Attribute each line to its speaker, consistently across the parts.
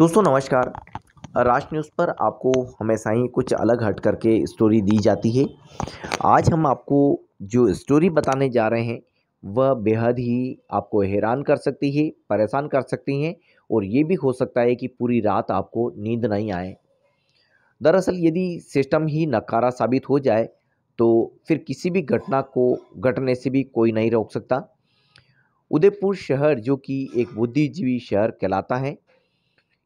Speaker 1: दोस्तों नमस्कार राज न्यूज़ पर आपको हमेशा ही कुछ अलग हट करके स्टोरी दी जाती है आज हम आपको जो स्टोरी बताने जा रहे हैं वह बेहद ही आपको हैरान कर सकती है परेशान कर सकती हैं और ये भी हो सकता है कि पूरी रात आपको नींद नहीं आए दरअसल यदि सिस्टम ही नकारा साबित हो जाए तो फिर किसी भी घटना को घटने से भी कोई नहीं रोक सकता उदयपुर शहर जो कि एक बुद्धिजीवी शहर कहलाता है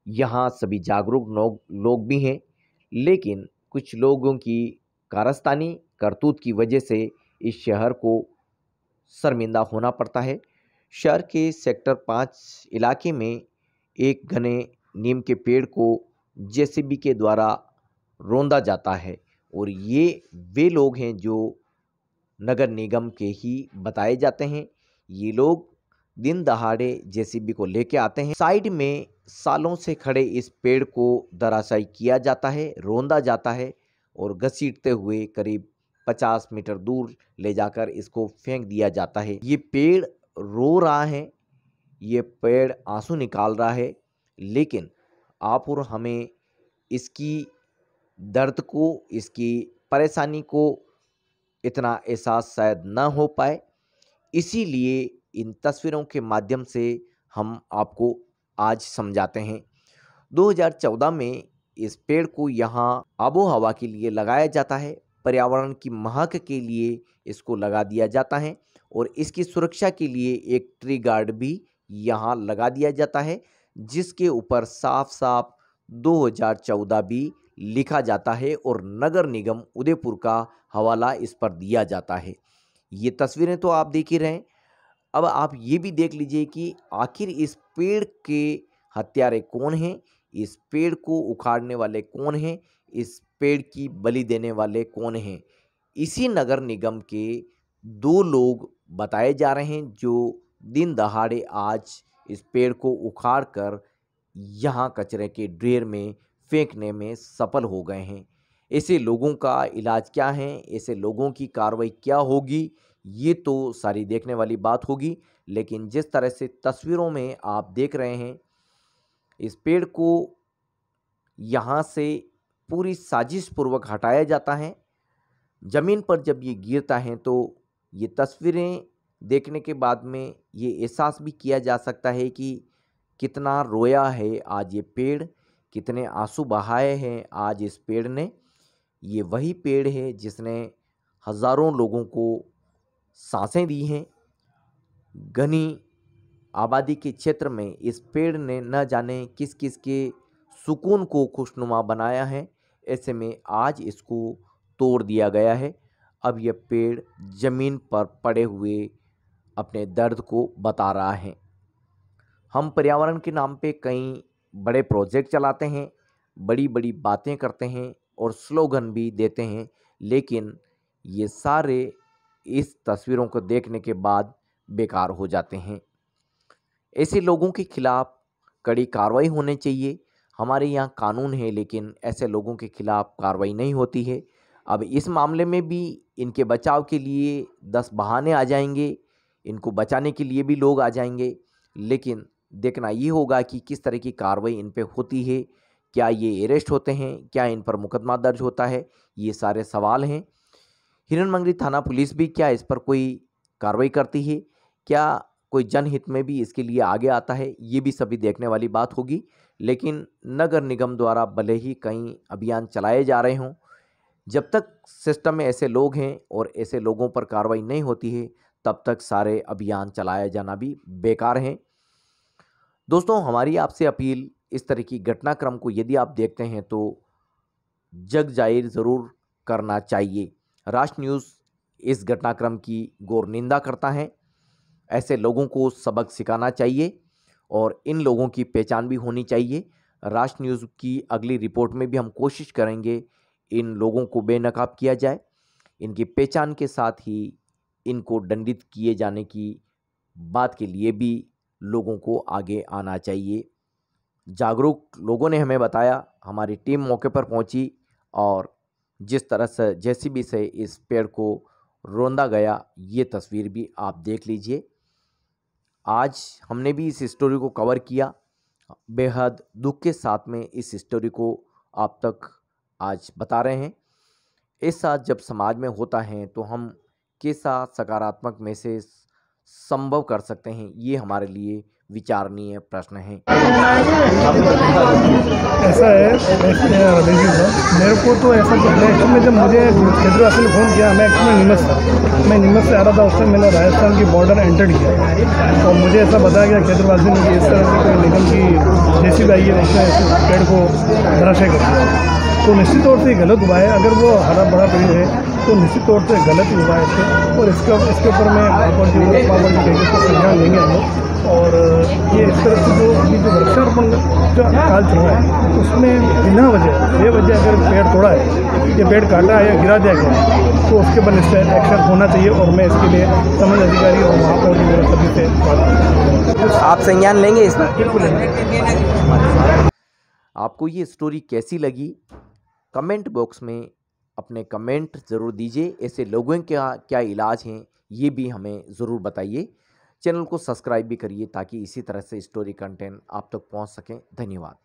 Speaker 1: यहाँ सभी जागरूक लोग लोग भी हैं लेकिन कुछ लोगों की कारस्तानी करतूत की वजह से इस शहर को शर्मिंदा होना पड़ता है शहर के सेक्टर पाँच इलाके में एक घने नीम के पेड़ को जेसीबी के द्वारा रोंदा जाता है और ये वे लोग हैं जो नगर निगम के ही बताए जाते हैं ये लोग दिन दहाड़े जेसीबी को लेके आते हैं साइड में सालों से खड़े इस पेड़ को दराशाई किया जाता है रोंदा जाता है और घसीटते हुए करीब 50 मीटर दूर ले जाकर इसको फेंक दिया जाता है ये पेड़ रो रहा है ये पेड़ आंसू निकाल रहा है लेकिन आप और हमें इसकी दर्द को इसकी परेशानी को इतना एहसास शायद ना हो पाए इसीलिए इन तस्वीरों के माध्यम से हम आपको आज समझाते हैं 2014 में इस पेड़ को यहाँ आबो हवा के लिए लगाया जाता है पर्यावरण की महक के लिए इसको लगा दिया जाता है और इसकी सुरक्षा के लिए एक ट्री गार्ड भी यहाँ लगा दिया जाता है जिसके ऊपर साफ साफ 2014 भी लिखा जाता है और नगर निगम उदयपुर का हवाला इस पर दिया जाता है ये तस्वीरें तो आप देख ही रहे हैं अब आप ये भी देख लीजिए कि आखिर इस पेड़ के हत्यारे कौन हैं इस पेड़ को उखाड़ने वाले कौन हैं इस पेड़ की बलि देने वाले कौन हैं इसी नगर निगम के दो लोग बताए जा रहे हैं जो दिन दहाड़े आज इस पेड़ को उखाड़ कर यहाँ कचरे के ढेर में फेंकने में सफल हो गए हैं ऐसे लोगों का इलाज क्या है ऐसे लोगों की कार्रवाई क्या होगी ये तो सारी देखने वाली बात होगी लेकिन जिस तरह से तस्वीरों में आप देख रहे हैं इस पेड़ को यहाँ से पूरी साजिश पूर्वक हटाया जाता है ज़मीन पर जब ये गिरता है तो ये तस्वीरें देखने के बाद में ये एहसास भी किया जा सकता है कि कितना रोया है आज ये पेड़ कितने आंसू बहाए हैं आज इस पेड़ ने ये वही पेड़ है जिसने हज़ारों लोगों को सांसें दी हैं घनी आबादी के क्षेत्र में इस पेड़ ने न जाने किस किस के सुकून को खुशनुमा बनाया है ऐसे में आज इसको तोड़ दिया गया है अब यह पेड़ ज़मीन पर पड़े हुए अपने दर्द को बता रहा है हम पर्यावरण के नाम पे कई बड़े प्रोजेक्ट चलाते हैं बड़ी बड़ी बातें करते हैं और स्लोगन भी देते हैं लेकिन ये सारे इस तस्वीरों को देखने के बाद बेकार हो जाते हैं ऐसे लोगों के खिलाफ कड़ी कार्रवाई होनी चाहिए हमारे यहाँ कानून है लेकिन ऐसे लोगों के खिलाफ कार्रवाई नहीं होती है अब इस मामले में भी इनके बचाव के लिए दस बहाने आ जाएंगे इनको बचाने के लिए भी लोग आ जाएंगे लेकिन देखना ये होगा कि किस तरह की कार्रवाई इन पर होती है क्या ये अरेस्ट होते हैं क्या इन पर मुकदमा दर्ज होता है ये सारे सवाल हैं हिरणमंगरी थाना पुलिस भी क्या इस पर कोई कार्रवाई करती है क्या कोई जनहित में भी इसके लिए आगे आता है ये भी सभी देखने वाली बात होगी लेकिन नगर निगम द्वारा भले ही कई अभियान चलाए जा रहे हों जब तक सिस्टम में ऐसे लोग हैं और ऐसे लोगों पर कार्रवाई नहीं होती है तब तक सारे अभियान चलाया जाना भी बेकार हैं दोस्तों हमारी आपसे अपील इस तरह की घटनाक्रम को यदि आप देखते हैं तो जग जाहिर ज़रूर करना चाहिए राष्ट्र न्यूज़ इस घटनाक्रम की गौर निंदा करता है ऐसे लोगों को सबक सिखाना चाहिए और इन लोगों की पहचान भी होनी चाहिए राष्ट्र न्यूज़ की अगली रिपोर्ट में भी हम कोशिश करेंगे इन लोगों को बेनकाब किया जाए इनकी पहचान के साथ ही इनको दंडित किए जाने की बात के लिए भी लोगों को आगे आना चाहिए जागरूक लोगों ने हमें बताया हमारी टीम मौके पर पहुंची और जिस तरह से जेसीबी से इस पेड़ को रोंदा गया ये तस्वीर भी आप देख लीजिए आज हमने भी इस स्टोरी को कवर किया बेहद दुख के साथ में इस स्टोरी को आप तक आज बता रहे हैं इस साथ जब समाज में होता है तो हम कैसा सकारात्मक मैसेज संभव कर सकते हैं ये हमारे लिए विचारणीय प्रश्न है
Speaker 2: ऐसा है मेरे को तो ऐसा एक्चुअली में जब मुझे खिद्रासी ने फ़ोन किया मैं एक्चुअली नीमच था मैं नीमच से आ रहा था उस टाइम मैंने राजस्थान की बॉर्डर एंटर किया और तो मुझे ऐसा बताया गया खिद्रवासी ने कि इस तरह से कोई निगम की जैसी आई है उसने पेड़ को धराशय कर दिया तो निश्चित तौर से गलत हुआ है अगर वो हरा भरा पेड़ है तो निश्चित तौर से गलत हुआ है और इसके इसके ऊपर मैं पापड़ जी पापड़ जी का अकाल चल रहा है उसमें बिना वजह बेवजह अगर पेड़ तोड़ा है या पेड़ काटा है या गिरा दिया गया तो उसके इस एक्शन होना चाहिए और मैं इसके लिए समझ अधिकारी और महापौर की तरफ सभी
Speaker 1: से बात आप संज्ञान लेंगे इसमें हाँ, बिल्कुल आपको ये स्टोरी कैसी लगी कमेंट बॉक्स में अपने कमेंट ज़रूर दीजिए ऐसे लोगों के क्या इलाज हैं ये भी हमें ज़रूर बताइए चैनल को सब्सक्राइब भी करिए ताकि इसी तरह से स्टोरी कंटेंट आप तक पहुंच सकें धन्यवाद